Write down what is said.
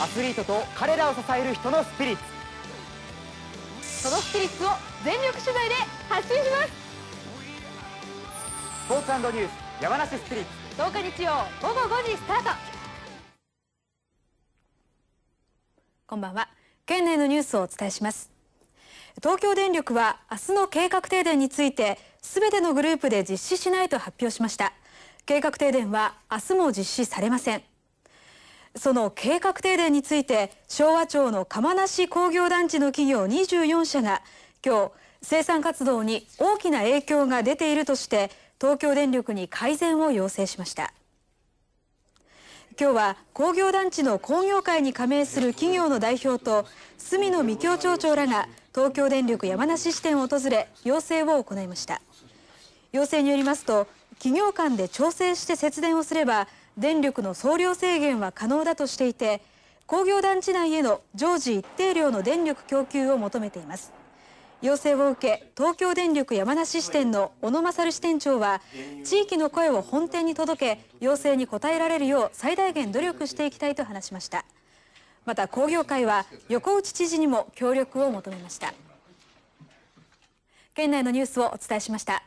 アスリートと彼らを支える人のスピリッツそのスピリッツを全力取材で発信しますスポーツニュース山梨スピリッツ10日日曜午後5時スタートこんばんは県内のニュースをお伝えします東京電力は明日の計画停電についてべてのグループで実施しないと発表しました計画停電は明日も実施されませんその計画停電について昭和町の釜梨工業団地の企業24社が今日生産活動に大きな影響が出ているとして東京電力に改善を要請しました今日は工業団地の工業会に加盟する企業の代表と住野幹京町長らが東京電力山梨支店を訪れ要請を行いました要請によりますと企業間で調整して節電をすれば電力の総量制限は可能だとしていて工業団地内への常時一定量の電力供給を求めています要請を受け東京電力山梨支店の小野勝支店長は地域の声を本店に届け要請に応えられるよう最大限努力していきたいと話しましたまた工業会は横内知事にも協力を求めました県内のニュースをお伝えしました